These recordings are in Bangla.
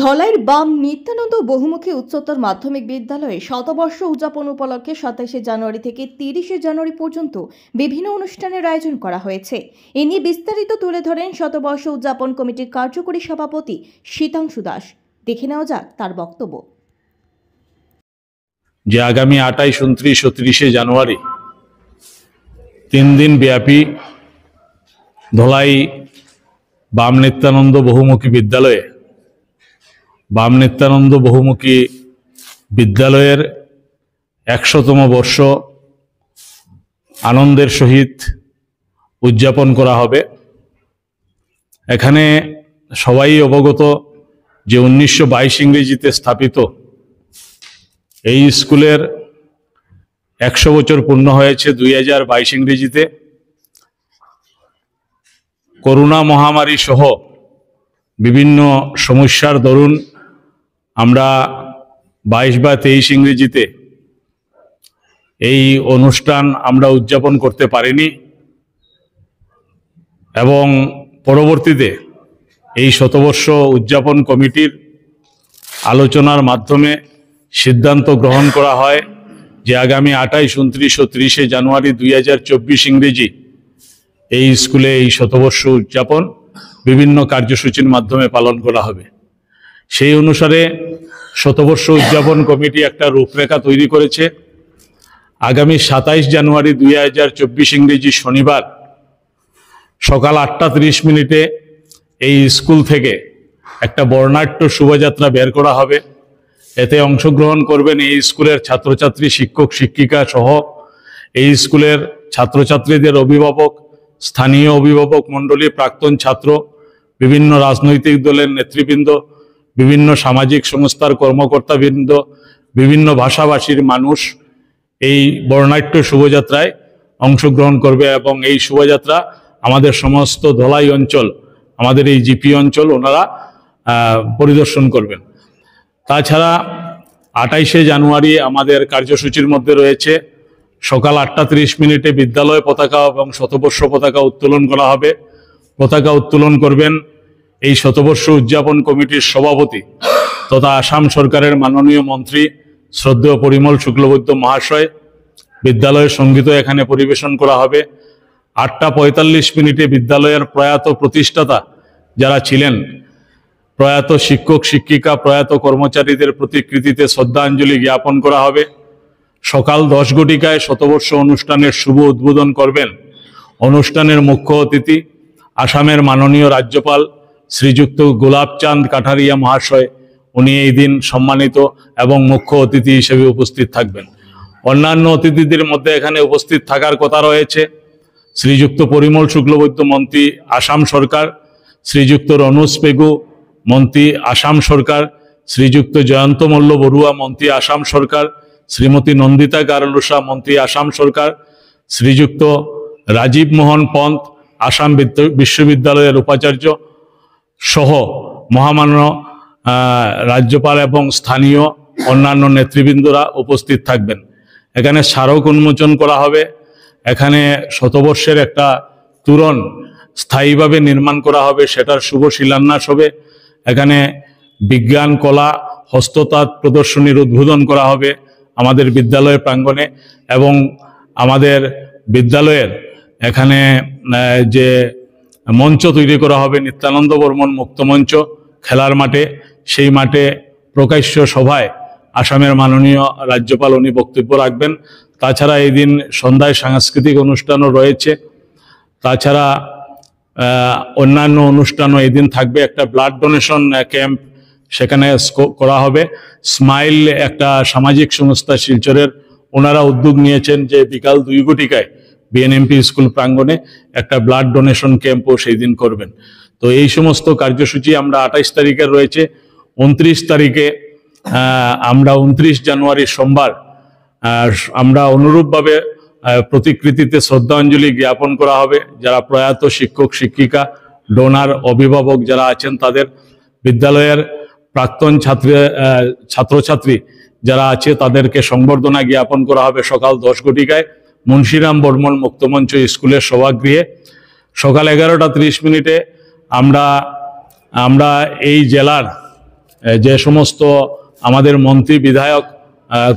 ধলাইর বাম নিত্যানন্দ বহুমুখী উচ্চতর মাধ্যমিক বিদ্যালয়ে শতবর্ষ উদযাপন উপলক্ষে সাতাশে জানুয়ারি থেকে তিরিশে জানুয়ারি পর্যন্ত বিভিন্ন অনুষ্ঠানের আয়োজন করা হয়েছে এ নিয়ে বিস্তারিত তুলে ধরেন শতবর্ষ উদযাপন কমিটির কার্যকরী সভাপতি শীতাংশু দাস দেখে নেওয়া যাক তার বক্তব্য যে আগামী আটাইশ উনত্রিশ ও তিরিশে জানুয়ারি তিন দিন ব্যাপী ধলাই বাম নিত্যানন্দ বহুমুখী বিদ্যালয়ে বাম নিত্যানন্দ বহুমুখী বিদ্যালয়ের একশোতম বর্ষ আনন্দের সহিত উদযাপন করা হবে এখানে সবাই অবগত যে উনিশশো বাইশ ইংরেজিতে স্থাপিত এই স্কুলের একশো বছর পূর্ণ হয়েছে দুই হাজার বাইশ ইংরেজিতে করোনা মহামারী সহ বিভিন্ন সমস্যার দরুন আমরা বাইশ বা তেইশ ইংরেজিতে এই অনুষ্ঠান আমরা উদযাপন করতে পারিনি এবং পরবর্তীতে এই শতবর্ষ উদযাপন কমিটির আলোচনার মাধ্যমে সিদ্ধান্ত গ্রহণ করা হয় যে আগামী আঠাইশ উনত্রিশ ও ত্রিশে জানুয়ারি দুই হাজার চব্বিশ ইংরেজি এই স্কুলে এই শতবর্ষ উদযাপন বিভিন্ন কার্যসূচির মাধ্যমে পালন করা হবে সেই অনুসারে শতবর্ষ উদযাপন কমিটি একটা রূপরেখা তৈরি করেছে আগামী সাতাইশ জানুয়ারি দুই হাজার চব্বিশ ইংরেজি শনিবার সকাল আটটা তিরিশ মিনিটে এই স্কুল থেকে একটা বর্ণাঢ্য শোভাযাত্রা বের করা হবে এতে অংশগ্রহণ করবেন এই স্কুলের ছাত্রছাত্রী শিক্ষক শিক্ষিকা সহ এই স্কুলের ছাত্রছাত্রীদের অভিভাবক স্থানীয় অভিভাবক মণ্ডলী প্রাক্তন ছাত্র বিভিন্ন রাজনৈতিক দলের নেতৃবৃন্দ বিভিন্ন সামাজিক সংস্থার কর্মকর্তাবৃন্দ বিভিন্ন ভাষাভাষীর মানুষ এই বর্ণাঢ্য শুভযাত্রায় অংশগ্রহণ করবে এবং এই শুভযাত্রা আমাদের সমস্ত ধলাই অঞ্চল আমাদের এই জিপি অঞ্চল ওনারা পরিদর্শন করবেন তাছাড়া আটাইশে জানুয়ারি আমাদের কার্যসূচির মধ্যে রয়েছে সকাল আটটা তিরিশ মিনিটে বিদ্যালয় পতাকা এবং শতবর্ষ পতাকা উত্তোলন করা হবে পতাকা উত্তোলন করবেন এই শতবর্ষ উদযাপন কমিটির সভাপতি তথা আসাম সরকারের মাননীয় মন্ত্রী শ্রদ্ধেয় পরিমল শুক্লবৈদ্য মহাশয় বিদ্যালয়ের সঙ্গীত এখানে পরিবেশন করা হবে আটটা পঁয়তাল্লিশ মিনিটে বিদ্যালয়ের প্রয়াত প্রতিষ্ঠাতা যারা ছিলেন প্রয়াত শিক্ষক শিক্ষিকা প্রয়াত কর্মচারীদের প্রতিকৃতিতে শ্রদ্ধাঞ্জলি জ্ঞাপন করা হবে সকাল দশ ঘটিকায় শতবর্ষ অনুষ্ঠানের শুভ উদ্বোধন করবেন অনুষ্ঠানের মুখ্য অতিথি আসামের মাননীয় রাজ্যপাল শ্রীযুক্ত গোলাপচাঁদ কাঠারিয়া মহাশয় উনি এই দিন সম্মানিত এবং মুখ্য অতিথি হিসেবে উপস্থিত থাকবেন অন্যান্য অতিথিদের মধ্যে এখানে উপস্থিত থাকার কথা রয়েছে শ্রীযুক্ত পরিমল শুক্লবৈদ্য মন্ত্রী আসাম সরকার শ্রীযুক্ত রনুজ পেগু মন্ত্রী আসাম সরকার শ্রীযুক্ত জয়ন্ত মল্ল বড়ুয়া মন্ত্রী আসাম সরকার শ্রীমতী নন্দিতা গারলুসা মন্ত্রী আসাম সরকার শ্রীযুক্ত রাজীব মোহন পন্থ আসাম বিশ্ববিদ্যালয়ের উপাচার্য সহ মহামান্য রাজ্যপাল এবং স্থানীয় অন্যান্য নেতৃবৃন্দরা উপস্থিত থাকবেন এখানে স্মারক উন্মোচন করা হবে এখানে শতবর্ষের একটা তুরন স্থায়ীভাবে নির্মাণ করা হবে সেটার শুভ শিলান্যাস হবে এখানে বিজ্ঞান কলা হস্ততাঁত প্রদর্শনীর উদ্বোধন করা হবে আমাদের বিদ্যালয়ের প্রাঙ্গণে এবং আমাদের বিদ্যালয়ের এখানে যে মঞ্চ তৈরি করা হবে নিত্যানন্দ বর্মন মুক্ত মঞ্চ খেলার মাঠে সেই মাঠে প্রকাশ্য সভায় আসামের মাননীয় রাজ্যপাল উনি বক্তব্য রাখবেন তাছাড়া এই দিন সন্ধ্যায় সাংস্কৃতিক অনুষ্ঠানও রয়েছে তাছাড়া অন্যান্য অনুষ্ঠানও এদিন থাকবে একটা ব্লাড ডোনেশন ক্যাম্প সেখানে করা হবে স্মাইল একটা সামাজিক সংস্থা শিলচরের ওনারা উদ্যোগ নিয়েছেন যে বিকাল দুই গুটিকায় বিএনএমপি স্কুল প্রাঙ্গনে একটা ব্লাড ডোনেশন ক্যাম্পও সেই দিন করবেন তো এই সমস্ত কার্যসূচি আমরা আঠাইশ তারিখে রয়েছে উনত্রিশ তারিখে আমরা উনত্রিশ জানুয়ারি সোমবার আমরা অনুরূপভাবে প্রতিকৃতিতে শ্রদ্ধাঞ্জলি জ্ঞাপন করা হবে যারা প্রয়াত শিক্ষক শিক্ষিকা ডোনার অভিভাবক যারা আছেন তাদের বিদ্যালয়ের প্রাক্তন ছাত্রী ছাত্রছাত্রী যারা আছে তাদেরকে সংবর্ধনা জ্ঞাপন করা হবে সকাল দশ ঘটিকায় মুন্সিরাম বর্মন মুক্তমঞ্চ স্কুলের সভাগৃহে সকাল এগারোটা ত্রিশ মিনিটে আমরা আমরা এই জেলার যে সমস্ত আমাদের মন্ত্রী বিধায়ক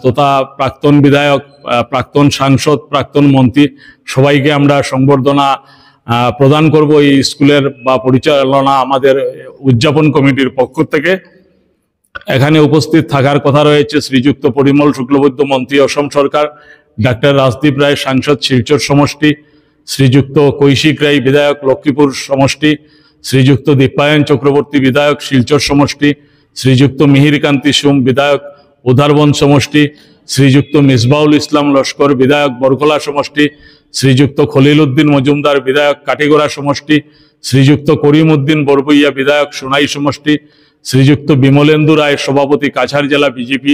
তথা প্রাক্তন বিধায়ক প্রাক্তন সাংসদ প্রাক্তন মন্ত্রী সবাইকে আমরা সংবর্ধনা প্রদান করব এই স্কুলের বা পরিচালনা আমাদের উদযাপন কমিটির পক্ষ থেকে এখানে উপস্থিত থাকার কথা রয়েছে শ্রীযুক্ত পরিমল শুক্লবৈদ্য মন্ত্রী অসম সরকার ডাক্তার রাজদীপ রায় সাংসদ শিলচর সমষ্টি শ্রীযুক্ত কৈশিক রায় বিধায়ক লক্ষ্মীপুর সমষ্টি শ্রীযুক্ত দীপায়ন চক্রবর্তী বিধায়ক শিলচর সমষ্টি শ্রীযুক্ত মিহিরকান্তি সুম বিধায়ক উদারবন সমষ্টি শ্রীযুক্ত মিসবাউল ইসলাম লস্কর বিধায়ক বরকলা সমষ্টি শ্রীযুক্ত খলিল উদ্দিন মজুমদার বিধায়ক কাটিগোড়া সমষ্টি শ্রীযুক্ত করিম উদ্দিন বরবইয়া বিধায়ক সোনাই সমষ্টি শ্রীযুক্ত বিমলেন্দু রায় সভাপতি কাছাড় জেলা বিজেপি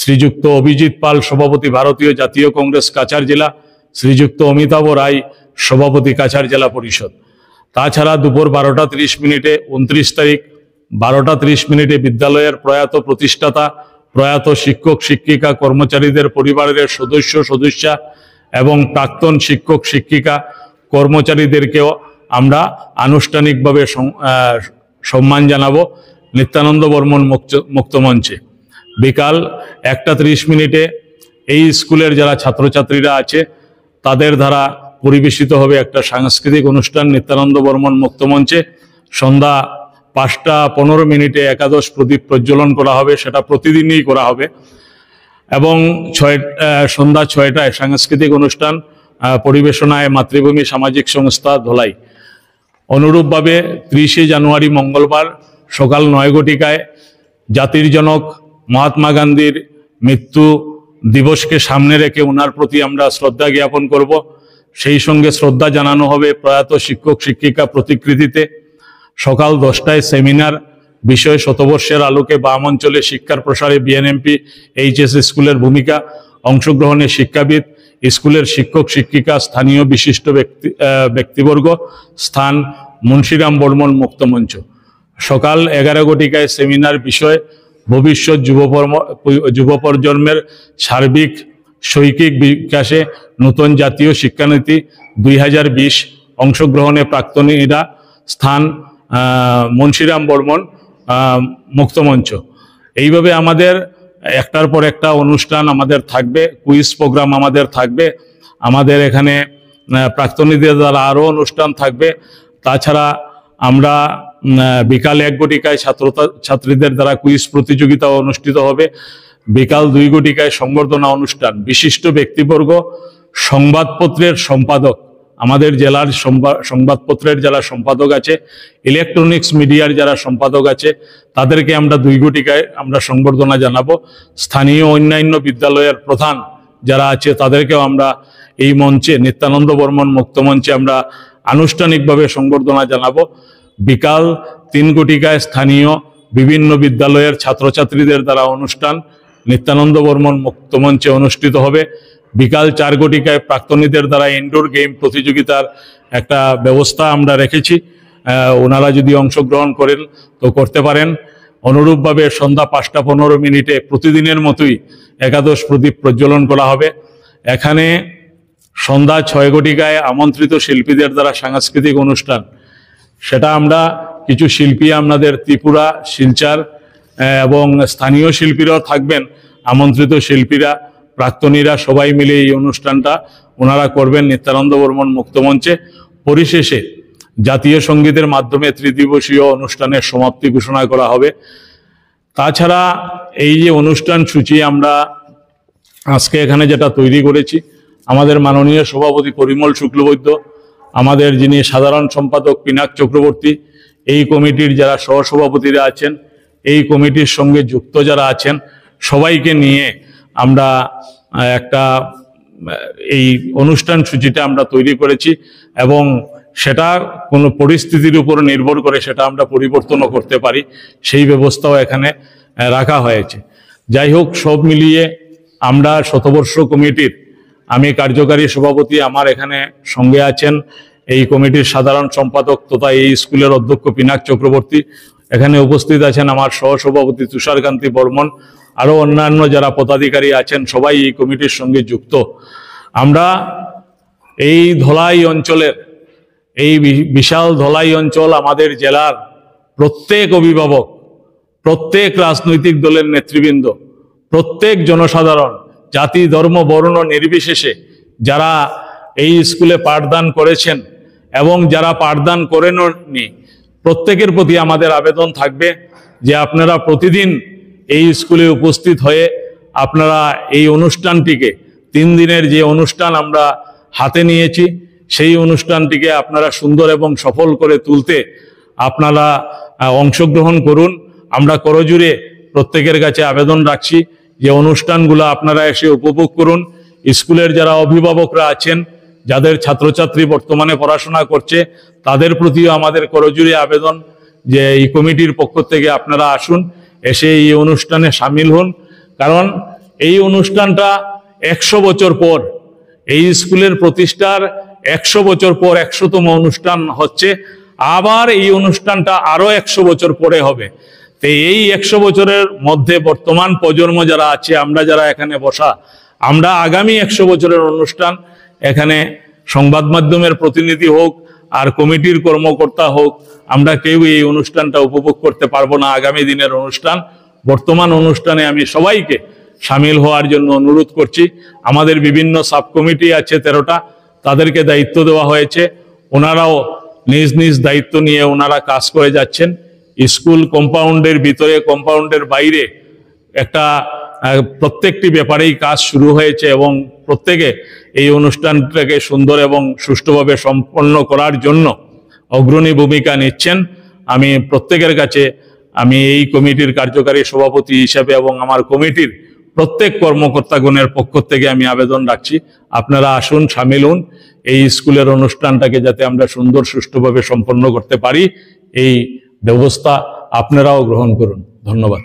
শ্রীযুক্ত অভিজিৎ পাল সভাপতি ভারতীয় জাতীয় কংগ্রেস কাছাড় জেলা শ্রীযুক্ত অমিতাভ রায় সভাপতি কাছাড় জেলা পরিষদ তাছাড়া দুপুর বারোটা তিরিশ মিনিটে উনত্রিশ তারিখ বারোটা তিরিশ মিনিটে বিদ্যালয়ের প্রয়াত প্রতিষ্ঠাতা প্রয়াত শিক্ষক শিক্ষিকা কর্মচারীদের পরিবারের সদস্য সদস্যা এবং প্রাক্তন শিক্ষক শিক্ষিকা কর্মচারীদেরকেও আমরা আনুষ্ঠানিকভাবে সম্মান জানাবো নিত্যানন্দ বর্মন মুক্ত মুক্তমঞ্চে বিকাল একটা ত্রিশ মিনিটে এই স্কুলের যারা ছাত্রছাত্রীরা আছে তাদের দ্বারা পরিবেশিত হবে একটা সাংস্কৃতিক অনুষ্ঠান নিত্যানন্দ বর্মন মুক্তমঞ্চে সন্ধ্যা পাঁচটা পনেরো মিনিটে একাদশ প্রদীপ প্রজ্বলন করা হবে সেটা প্রতিদিনই করা হবে এবং ছয় সন্ধ্যা ছয়টায় সাংস্কৃতিক অনুষ্ঠান পরিবেশনায় মাতৃভূমি সামাজিক সংস্থা ধলাই অনুরূপভাবে ত্রিশে জানুয়ারি মঙ্গলবার সকাল নয় গটিকায় জাতির জনক মহাত্মা গান্ধীর মৃত্যু দিবসকে সামনে রেখে ওনার প্রতি আমরা শ্রদ্ধা জ্ঞাপন করব সেই সঙ্গে শ্রদ্ধা জানানো হবে প্রয়াত শিক্ষক শিক্ষিকা প্রতিকৃতিতে সকাল দশটায় সেমিনার বিষয় শতবর্ষের আলোকে বাম অঞ্চলে শিক্ষার প্রসারে বিএনএমপি এইচএস স্কুলের ভূমিকা অংশগ্রহণে শিক্ষাবিদ স্কুলের শিক্ষক শিক্ষিকা স্থানীয় বিশিষ্ট ব্যক্তি ব্যক্তিবর্গ স্থান মুন্সিরাম বর্মন মুক্তমঞ্চ সকাল এগারো ঘটিকায় সেমিনার বিষয় ভবিষ্যৎ যুবপর্ম যুব প্রজন্মের সার্বিক শৈক্ষিক বিকাশে নতুন জাতীয় শিক্ষানীতি দুই অংশগ্রহণে প্রাক্তনীরা স্থান মুন্সিরাম বর্মন মুক্তমঞ্চ এইভাবে আমাদের একটার পর একটা অনুষ্ঠান আমাদের থাকবে কুইজ প্রোগ্রাম আমাদের থাকবে আমাদের এখানে প্রাক্তনীদের দ্বারা আরও অনুষ্ঠান থাকবে তাছাড়া আমরা বিকাল এক ঘটিকায় ছাত্র ছাত্রীদের দ্বারা কুইজ প্রতিযোগিতা অনুষ্ঠিত হবে বিকাল দুই ঘটিকায় সংবর্ধনা অনুষ্ঠান বিশিষ্ট ব্যক্তিবর্গ সংবাদপত্রের সম্পাদক আমাদের জেলার সংবাদপত্রের যারা সম্পাদক আছে ইলেকট্রনিক্স মিডিয়ার যারা সম্পাদক আছে তাদেরকে আমরা দুই গোটিকায় আমরা সংবর্ধনা জানাবো স্থানীয় অন্যান্য বিদ্যালয়ের প্রধান যারা আছে তাদেরকেও আমরা এই মঞ্চে নিত্যানন্দ বর্মন মুক্ত মঞ্চে আমরা আনুষ্ঠানিকভাবে সংবর্ধনা জানাবো বিকাল তিন কোটিকায় স্থানীয় বিভিন্ন বিদ্যালয়ের ছাত্রছাত্রীদের দ্বারা অনুষ্ঠান নিত্যানন্দ বর্মন মঞ্চে অনুষ্ঠিত হবে বিকাল চার কোটিকায় প্রাক্তনীদের দ্বারা ইনডোর গেম প্রতিযোগিতার একটা ব্যবস্থা আমরা রেখেছি ওনারা যদি অংশগ্রহণ করেন তো করতে পারেন অনুরূপভাবে সন্ধ্যা পাঁচটা পনেরো মিনিটে প্রতিদিনের মতোই একাদশ প্রদীপ প্রজ্বলন করা হবে এখানে সন্ধ্যা ছয় কোটিকায় আমন্ত্রিত শিল্পীদের দ্বারা সাংস্কৃতিক অনুষ্ঠান সেটা আমরা কিছু শিল্পী আপনাদের ত্রিপুরা শিলচার এবং স্থানীয় শিল্পীরাও থাকবেন আমন্ত্রিত শিল্পীরা প্রাক্তনীরা সবাই মিলে এই অনুষ্ঠানটা ওনারা করবেন নিত্যানন্দ বর্মন মুক্তমঞ্চে পরিশেষে জাতীয় সঙ্গীতের মাধ্যমে ত্রিদিবসীয় অনুষ্ঠানের সমাপ্তি ঘোষণা করা হবে তাছাড়া এই যে অনুষ্ঠান সূচি আমরা আজকে এখানে যেটা তৈরি করেছি আমাদের মাননীয় সভাপতি পরিমল শুক্লবৈদ্য আমাদের যিনি সাধারণ সম্পাদক পিনাক চক্রবর্তী এই কমিটির যারা সহসভাপতিরা আছেন এই কমিটির সঙ্গে যুক্ত যারা আছেন সবাইকে নিয়ে আমরা একটা এই অনুষ্ঠান সূচিটা আমরা তৈরি করেছি এবং সেটা কোনো পরিস্থিতির উপর নির্ভর করে সেটা আমরা পরিবর্তনও করতে পারি সেই ব্যবস্থাও এখানে রাখা হয়েছে যাই হোক সব মিলিয়ে আমরা শতবর্ষ কমিটির আমি কার্যকারী সভাপতি আমার এখানে সঙ্গে আছেন এই কমিটির সাধারণ সম্পাদক তথা এই স্কুলের অধ্যক্ষ পিনাক চক্রবর্তী এখানে উপস্থিত আছেন আমার সহসভাপতি তুষারকান্তি বর্মন আরও অন্যান্য যারা পদাধিকারী আছেন সবাই এই কমিটির সঙ্গে যুক্ত আমরা এই ধলাই অঞ্চলের এই বিশাল ধলাই অঞ্চল আমাদের জেলার প্রত্যেক অভিভাবক প্রত্যেক রাজনৈতিক দলের নেতৃবৃন্দ প্রত্যেক জনসাধারণ জাতি ধর্ম বর্ণ নির্বিশেষে যারা এই স্কুলে পাঠদান করেছেন এবং যারা পাঠদান করেননি প্রত্যেকের প্রতি আমাদের আবেদন থাকবে যে আপনারা প্রতিদিন এই স্কুলে উপস্থিত হয়ে আপনারা এই অনুষ্ঠানটিকে তিন দিনের যে অনুষ্ঠান আমরা হাতে নিয়েছি সেই অনুষ্ঠানটিকে আপনারা সুন্দর এবং সফল করে তুলতে আপনারা অংশগ্রহণ করুন আমরা করজুড়ে প্রত্যেকের কাছে আবেদন রাখছি যে অনুষ্ঠানগুলো আপনারা এসে উপভোগ করুন স্কুলের যারা অভিভাবকরা আছেন যাদের ছাত্রছাত্রী বর্তমানে পড়াশোনা করছে তাদের প্রতিও আমাদের করজুরি আবেদন যে এই কমিটির পক্ষ থেকে আপনারা আসুন এসে এই অনুষ্ঠানে সামিল হন কারণ এই অনুষ্ঠানটা একশো বছর পর এই স্কুলের প্রতিষ্ঠার একশো বছর পর একশোতম অনুষ্ঠান হচ্ছে আবার এই অনুষ্ঠানটা আরও একশো বছর পরে হবে তো এই একশো বছরের মধ্যে বর্তমান প্রজন্ম যারা আছে আমরা যারা এখানে বসা আমরা আগামী একশো বছরের অনুষ্ঠান এখানে সংবাদ মাধ্যমের প্রতিনিধি হোক আর কমিটির কর্মকর্তা হোক আমরা কেউ এই অনুষ্ঠানটা উপভোগ করতে পারবো না আগামী দিনের অনুষ্ঠান বর্তমান অনুষ্ঠানে আমি সবাইকে সামিল হওয়ার জন্য অনুরোধ করছি আমাদের বিভিন্ন সাব কমিটি আছে তেরোটা তাদেরকে দায়িত্ব দেওয়া হয়েছে ওনারাও নিজ নিজ দায়িত্ব নিয়ে ওনারা কাজ করে যাচ্ছেন স্কুল কম্পাউন্ডের ভিতরে কম্পাউন্ডের বাইরে একটা প্রত্যেকটি ব্যাপারেই কাজ শুরু হয়েছে এবং প্রত্যেকে এই অনুষ্ঠানটাকে সুন্দর এবং সুষ্ঠুভাবে সম্পন্ন করার জন্য অগ্রণী ভূমিকা নিচ্ছেন আমি প্রত্যেকের কাছে আমি এই কমিটির কার্যকারী সভাপতি হিসেবে এবং আমার কমিটির প্রত্যেক কর্মকর্তাগণের পক্ষ থেকে আমি আবেদন রাখছি আপনারা আসুন সামিল হন এই স্কুলের অনুষ্ঠানটাকে যাতে আমরা সুন্দর সুষ্ঠুভাবে সম্পন্ন করতে পারি এই ব্যবস্থা আপনারাও গ্রহণ করুন ধন্যবাদ